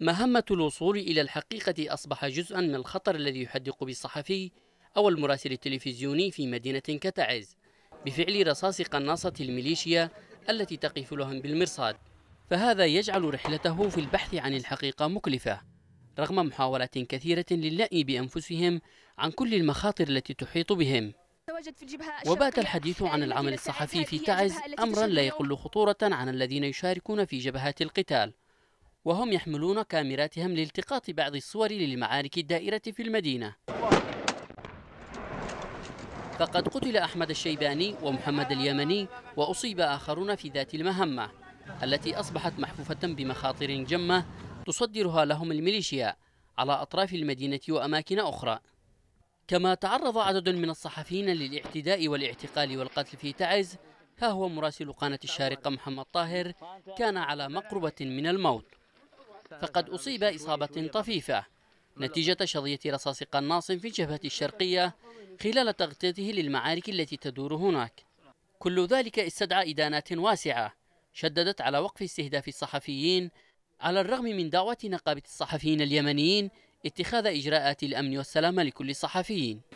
مهمة الوصول إلى الحقيقة أصبح جزءا من الخطر الذي يحدق بالصحفي أو المراسل التلفزيوني في مدينة كتعز بفعل رصاص قناصة الميليشيا التي تقف لهم بالمرصاد فهذا يجعل رحلته في البحث عن الحقيقة مكلفة رغم محاولات كثيرة للائي بأنفسهم عن كل المخاطر التي تحيط بهم وبات الحديث عن العمل الصحفي في تعز أمرا لا يقل خطورة عن الذين يشاركون في جبهات القتال وهم يحملون كاميراتهم لالتقاط بعض الصور للمعارك الدائرة في المدينة فقد قتل أحمد الشيباني ومحمد اليمني وأصيب آخرون في ذات المهمة التي أصبحت محفوفة بمخاطر جمة تصدرها لهم الميليشيا على أطراف المدينة وأماكن أخرى كما تعرض عدد من الصحفيين للاعتداء والاعتقال والقتل في تعز ها هو مراسل قناة الشارقة محمد طاهر كان على مقربة من الموت فقد أصيب إصابة طفيفة نتيجة شظية رصاص قناص في الجبهة الشرقية خلال تغطيته للمعارك التي تدور هناك كل ذلك استدعى إدانات واسعة شددت على وقف استهداف الصحفيين على الرغم من دعوة نقابة الصحفيين اليمنيين اتخاذ إجراءات الأمن والسلامة لكل الصحفيين